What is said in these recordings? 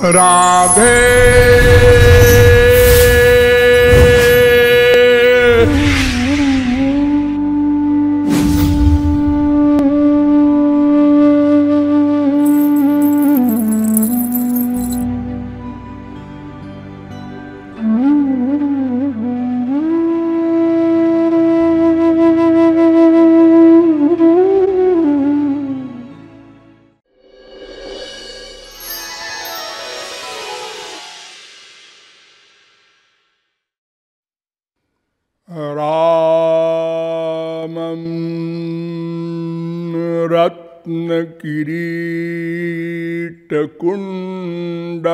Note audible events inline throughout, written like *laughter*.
Radhe कुण्डलयुतम्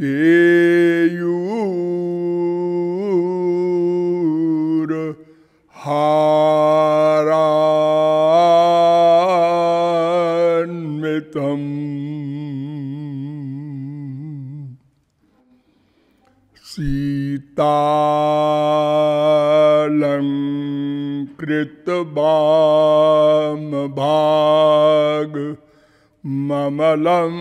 केयूर हारान्वितम् Sita कृत balm भाग ममलम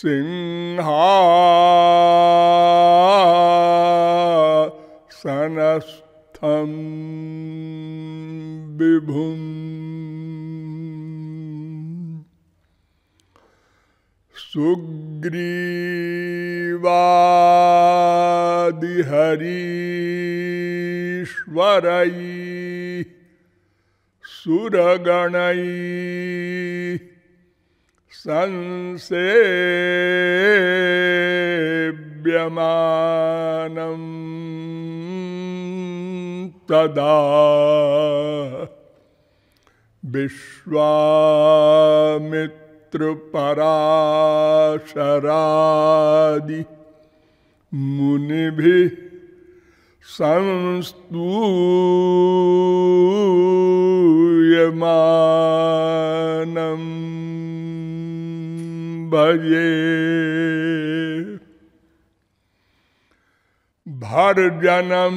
सिंहा सनस्थम विभुम सुग्रीवादिहरीश्वरैः सुरगणैः संसेव्यमानम् तदा विश्वामित्र पराशरादि भी संस्तूयमानं भजे भर्जनं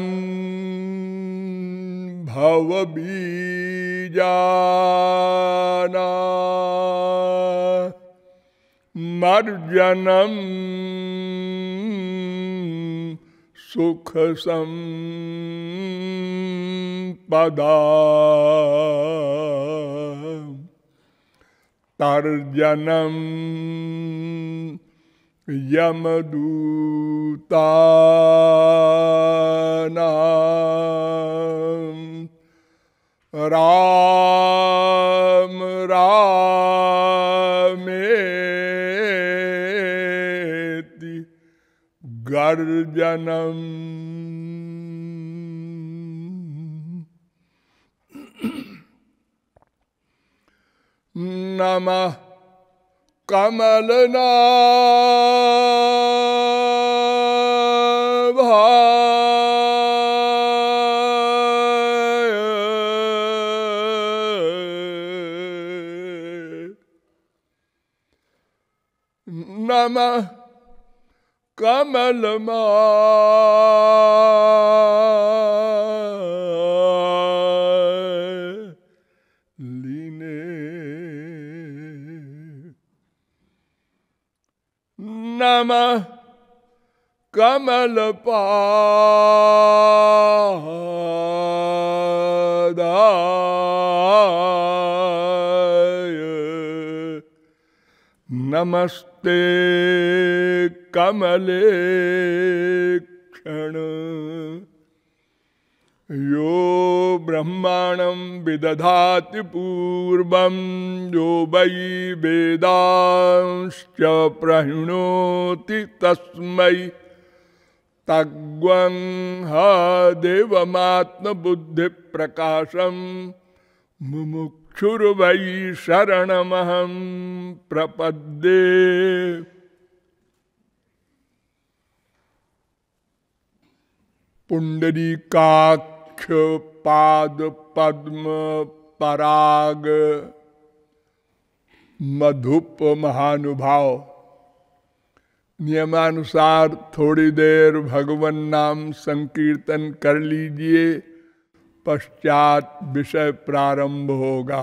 भवबीजाना मार्जनम सुख संपदा तर्जनम यमदूता राम nama Namah कमलना Namah كما الماء لنيه نما كما البادايه नमस्ते कमलेक्षण यो ब्रह्माणं विदधाति पूर्व यो वै वेद प्रणोति तस्म तग्वं ह देवमात्मबुद्धिप्रकाशं मुमुक्षुर्वै शरणमहं प्रपद्ये पुंडरीकाक्ष पाद पद्म पराग मधुप महानुभाव नियमानुसार थोड़ी देर भगवान नाम संकीर्तन कर लीजिए पश्चात विषय प्रारंभ होगा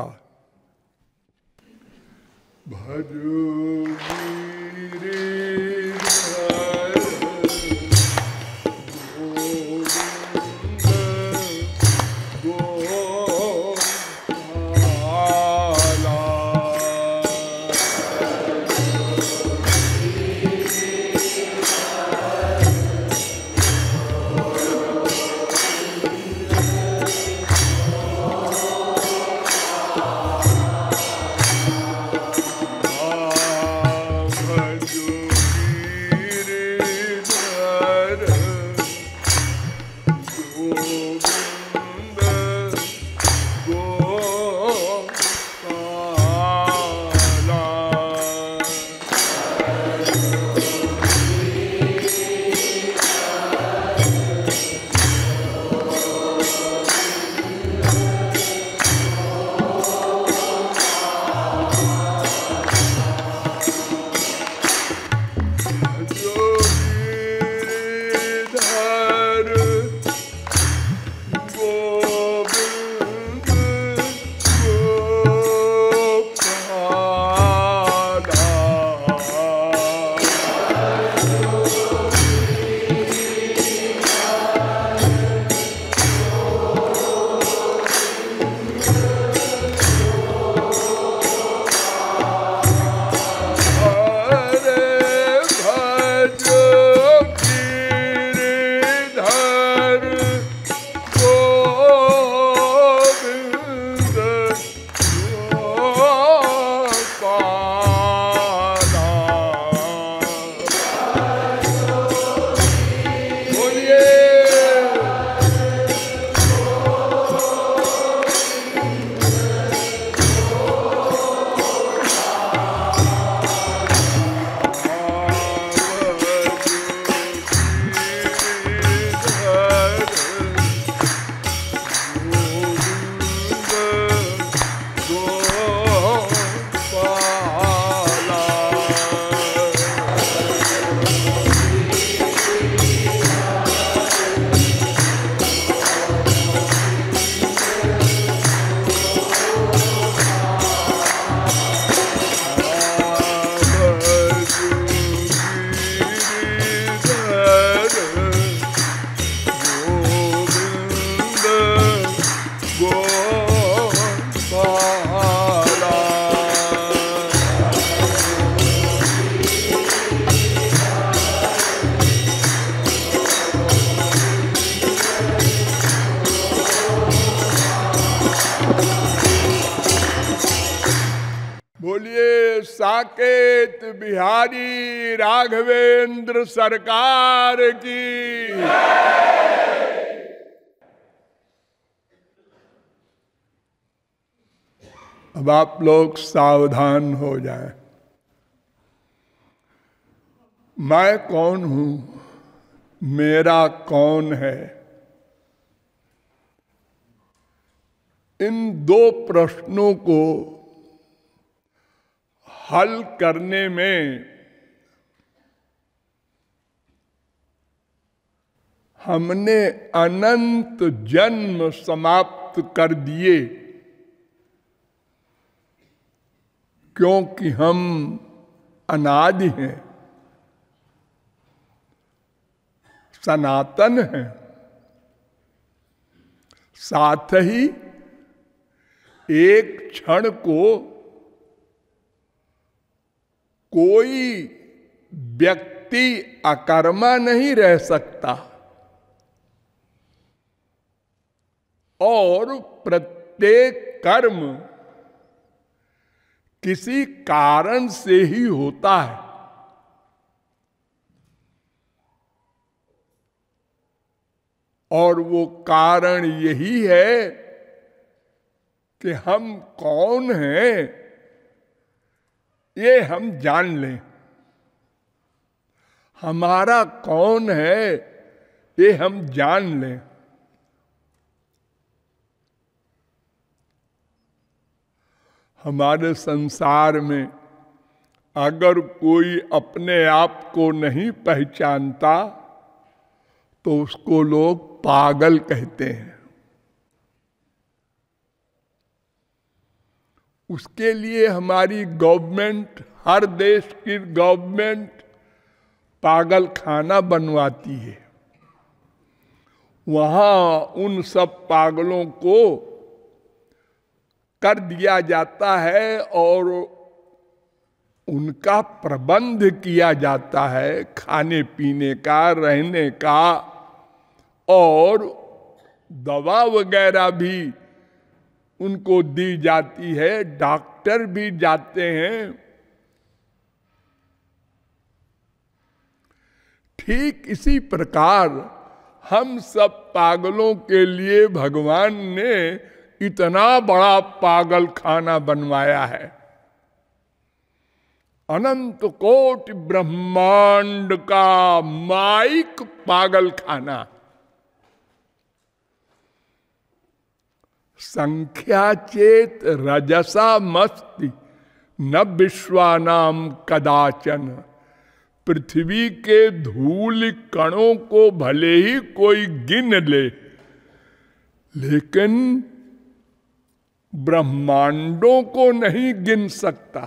भजू रे साकेत बिहारी राघवेंद्र सरकार की अब आप लोग सावधान हो जाए मैं कौन हूं मेरा कौन है इन दो प्रश्नों को हल करने में हमने अनंत जन्म समाप्त कर दिए क्योंकि हम अनादि हैं सनातन हैं साथ ही एक क्षण को कोई व्यक्ति अकर्मा नहीं रह सकता और प्रत्येक कर्म किसी कारण से ही होता है और वो कारण यही है कि हम कौन हैं ये हम जान लें हमारा कौन है ये हम जान लें हमारे संसार में अगर कोई अपने आप को नहीं पहचानता तो उसको लोग पागल कहते हैं उसके लिए हमारी गवर्नमेंट हर देश की गवर्नमेंट पागल खाना बनवाती है वहाँ उन सब पागलों को कर दिया जाता है और उनका प्रबंध किया जाता है खाने पीने का रहने का और दवा वगैरह भी उनको दी जाती है डॉक्टर भी जाते हैं ठीक इसी प्रकार हम सब पागलों के लिए भगवान ने इतना बड़ा पागल खाना बनवाया है अनंत कोट ब्रह्मांड का माइक पागल खाना संख्या चेत रजसा मस्ति न विश्वानाम कदाचन पृथ्वी के धूल कणों को भले ही कोई गिन ले लेकिन ब्रह्मांडों को नहीं गिन सकता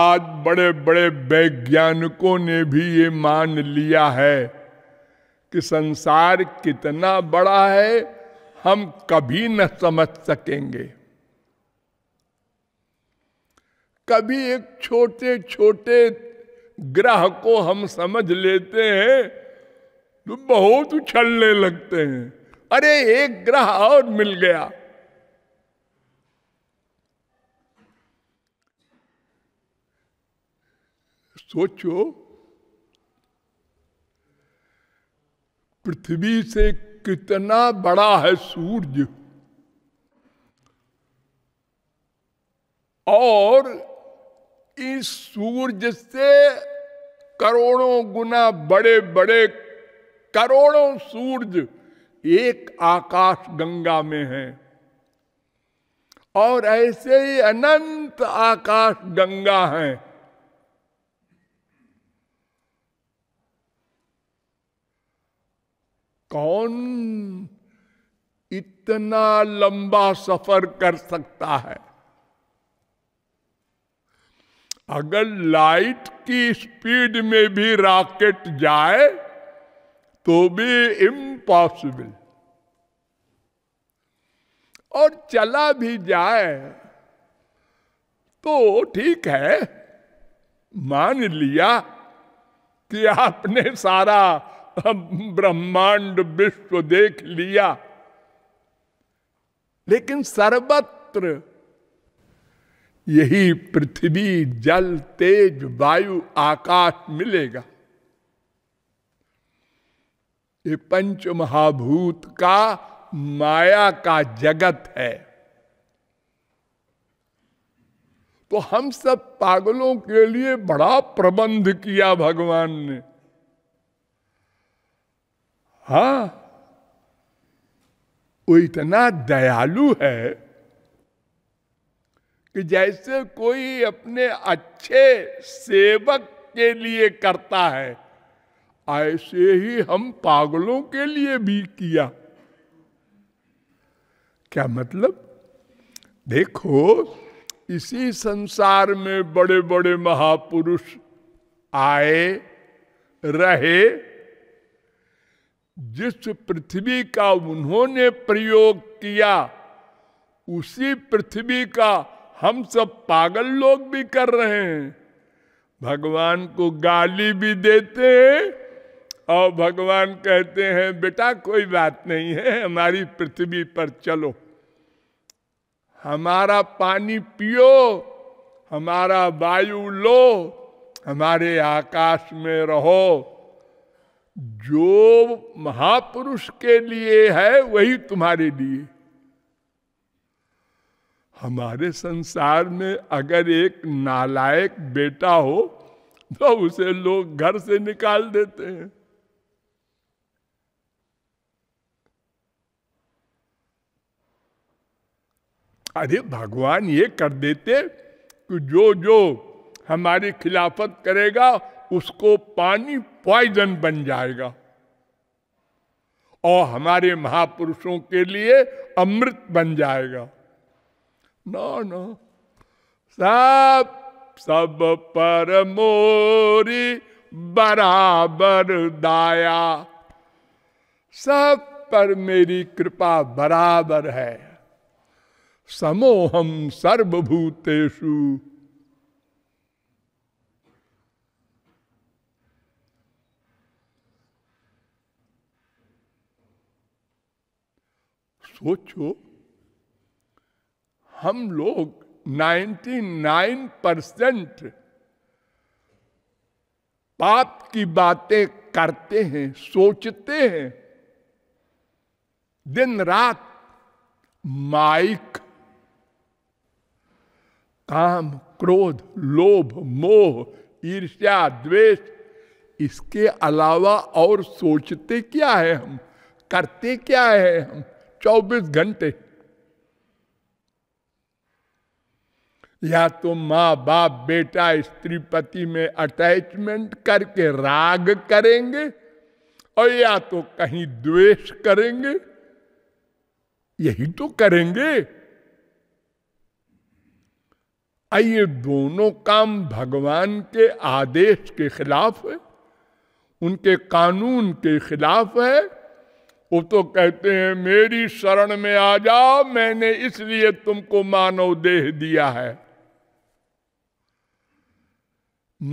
आज बड़े बड़े वैज्ञानिकों ने भी ये मान लिया है कि संसार कितना बड़ा है हम कभी न समझ सकेंगे कभी एक छोटे छोटे ग्रह को हम समझ लेते हैं तो बहुत उछलने लगते हैं अरे एक ग्रह और मिल गया सोचो पृथ्वी से कितना बड़ा है सूर्य और इस सूर्य से करोड़ों गुना बड़े बड़े करोड़ों सूर्य एक आकाश गंगा में है और ऐसे ही अनंत आकाश गंगा हैं कौन इतना लंबा सफर कर सकता है अगर लाइट की स्पीड में भी रॉकेट जाए तो भी इम्पॉसिबल और चला भी जाए तो ठीक है मान लिया कि आपने सारा ब्रह्मांड विश्व देख लिया लेकिन सर्वत्र यही पृथ्वी जल तेज वायु आकाश मिलेगा ये पंच महाभूत का माया का जगत है तो हम सब पागलों के लिए बड़ा प्रबंध किया भगवान ने हा वो इतना दयालु है कि जैसे कोई अपने अच्छे सेवक के लिए करता है ऐसे ही हम पागलों के लिए भी किया क्या मतलब देखो इसी संसार में बड़े बड़े महापुरुष आए रहे जिस पृथ्वी का उन्होंने प्रयोग किया उसी पृथ्वी का हम सब पागल लोग भी कर रहे हैं भगवान को गाली भी देते हैं और भगवान कहते हैं बेटा कोई बात नहीं है हमारी पृथ्वी पर चलो हमारा पानी पियो हमारा वायु लो हमारे आकाश में रहो जो महापुरुष के लिए है वही तुम्हारे लिए हमारे संसार में अगर एक नालायक बेटा हो तो उसे लोग घर से निकाल देते हैं अरे भगवान ये कर देते कि जो जो हमारी खिलाफत करेगा उसको पानी पॉइजन बन जाएगा और हमारे महापुरुषों के लिए अमृत बन जाएगा ना ना सब सब पर मोरी बराबर दाया सब पर मेरी कृपा बराबर है समोहम सर्वभूतेशु सोचो हम लोग 99 परसेंट पाप की बातें करते हैं सोचते हैं दिन रात माइक काम क्रोध लोभ मोह ईर्ष्या द्वेष इसके अलावा और सोचते क्या है हम करते क्या है हम चौबीस घंटे या तो माँ बाप बेटा स्त्री पति में अटैचमेंट करके राग करेंगे और या तो कहीं द्वेष करेंगे यही तो करेंगे ये दोनों काम भगवान के आदेश के खिलाफ है उनके कानून के खिलाफ है वो तो कहते हैं मेरी शरण में आ जाओ मैंने इसलिए तुमको मानव देह दिया है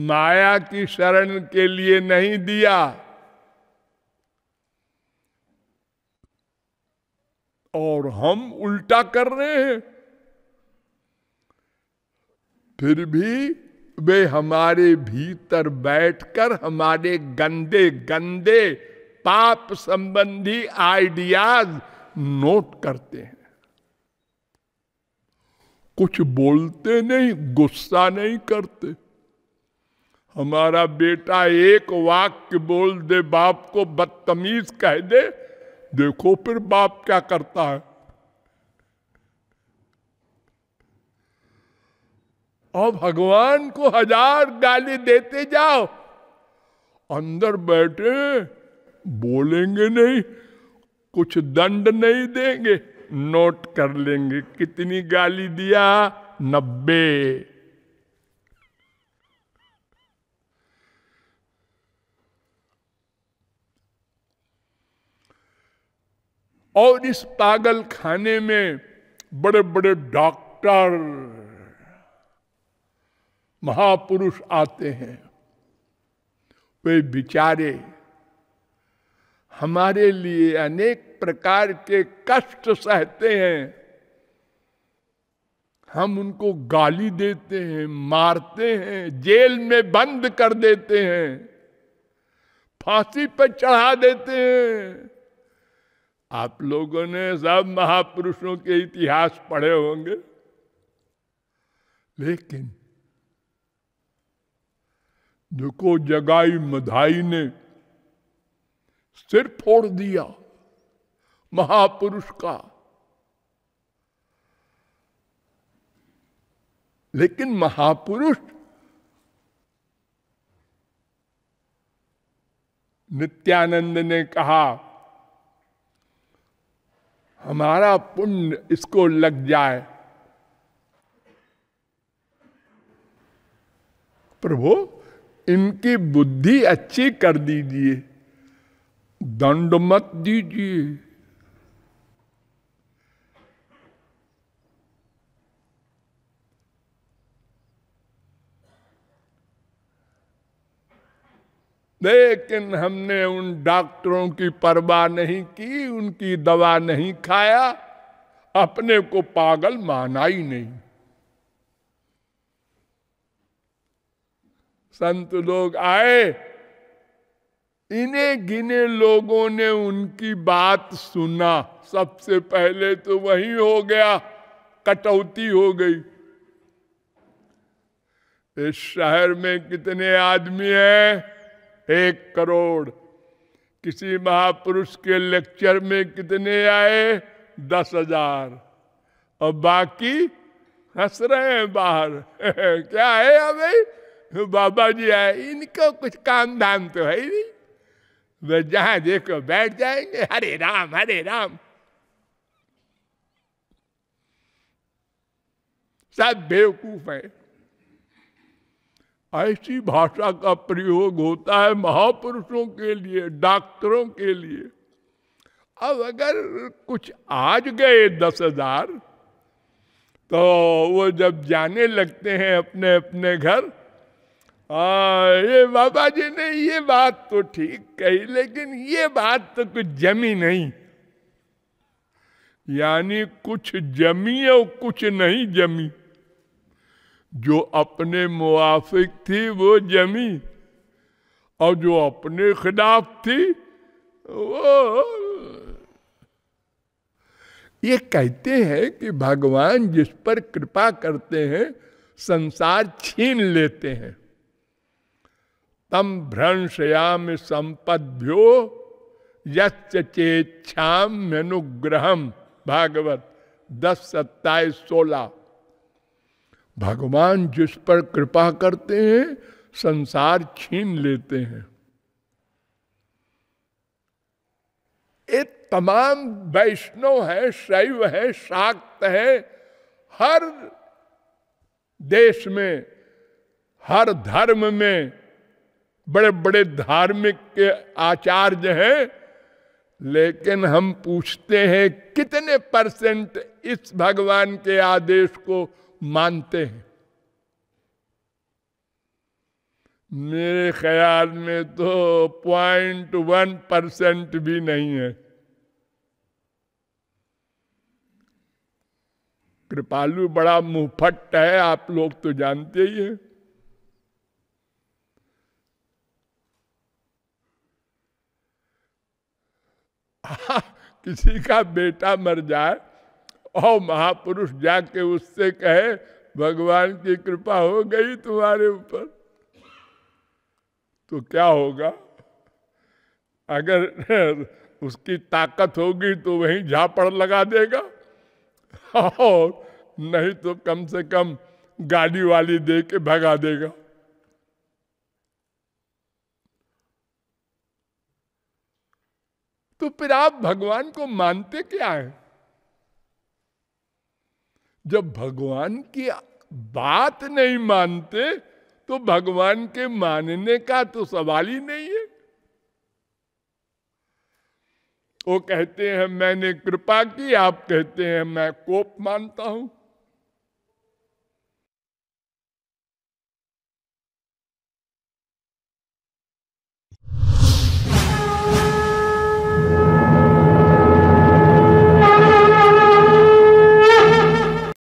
माया की शरण के लिए नहीं दिया और हम उल्टा कर रहे हैं फिर भी वे हमारे भीतर बैठकर हमारे गंदे गंदे पाप संबंधी आइडियाज नोट करते हैं कुछ बोलते नहीं गुस्सा नहीं करते हमारा बेटा एक वाक्य बोल दे बाप को बदतमीज कह दे देखो फिर बाप क्या करता है और भगवान को हजार गाली देते जाओ अंदर बैठे बोलेंगे नहीं कुछ दंड नहीं देंगे नोट कर लेंगे कितनी गाली दिया नब्बे और इस पागल खाने में बड़े बड़े डॉक्टर महापुरुष आते हैं वे बिचारे हमारे लिए अनेक प्रकार के कष्ट सहते हैं हम उनको गाली देते हैं मारते हैं जेल में बंद कर देते हैं फांसी पर चढ़ा देते हैं आप लोगों ने सब महापुरुषों के इतिहास पढ़े होंगे लेकिन देखो जगाई मधाई ने सिर फोड़ दिया महापुरुष का लेकिन महापुरुष नित्यानंद ने कहा हमारा पुण्य इसको लग जाए प्रभु इनकी बुद्धि अच्छी कर दीजिए दंड मत दीजिए लेकिन हमने उन डॉक्टरों की परवाह नहीं की उनकी दवा नहीं खाया अपने को पागल माना ही नहीं संत लोग आए इन्हें गिने लोगों ने उनकी बात सुना सबसे पहले तो वही हो गया कटौती हो गई इस शहर में कितने आदमी हैं एक करोड़ किसी महापुरुष के लेक्चर में कितने आए दस हजार और बाकी हंस रहे हैं बाहर *laughs* क्या है अब बाबा जी आए इनको कुछ काम धाम तो है ही नहीं वह जहां देखो बैठ जाएंगे हरे राम हरे राम सब बेवकूफ है ऐसी भाषा का प्रयोग होता है महापुरुषों के लिए डॉक्टरों के लिए अब अगर कुछ आज गए दस हजार तो वो जब जाने लगते हैं अपने अपने घर हाँ, ये बाबा जी ने ये बात तो ठीक कही लेकिन ये बात तो कुछ जमी नहीं यानी कुछ जमी और कुछ नहीं जमी जो अपने मुआफिक थी वो जमी और जो अपने खिलाफ थी वो ये कहते हैं कि भगवान जिस पर कृपा करते हैं संसार छीन लेते हैं तम भ्रंशयाम संपद्यो येच्छाम्यनुग्रहम भागवत दस सत्ताईस सोलह भगवान जिस पर कृपा करते हैं संसार छीन लेते हैं ये तमाम वैष्णव है शैव है शाक्त है हर देश में हर धर्म में बड़े बड़े धार्मिक के आचार्य हैं लेकिन हम पूछते हैं कितने परसेंट इस भगवान के आदेश को मानते हैं मेरे ख्याल में तो पॉइंट वन परसेंट भी नहीं है कृपालु बड़ा मुंहफट है आप लोग तो जानते ही हैं *laughs* किसी का बेटा मर जाए और महापुरुष जाके उससे कहे भगवान की कृपा हो गई तुम्हारे ऊपर तो क्या होगा अगर *laughs* उसकी ताकत होगी तो वहीं झापड़ लगा देगा *laughs* और नहीं तो कम से कम गाड़ी वाली दे के भगा देगा फिर आप भगवान को मानते क्या है जब भगवान की बात नहीं मानते तो भगवान के मानने का तो सवाल ही नहीं है वो कहते हैं मैंने कृपा की आप कहते हैं मैं कोप मानता हूं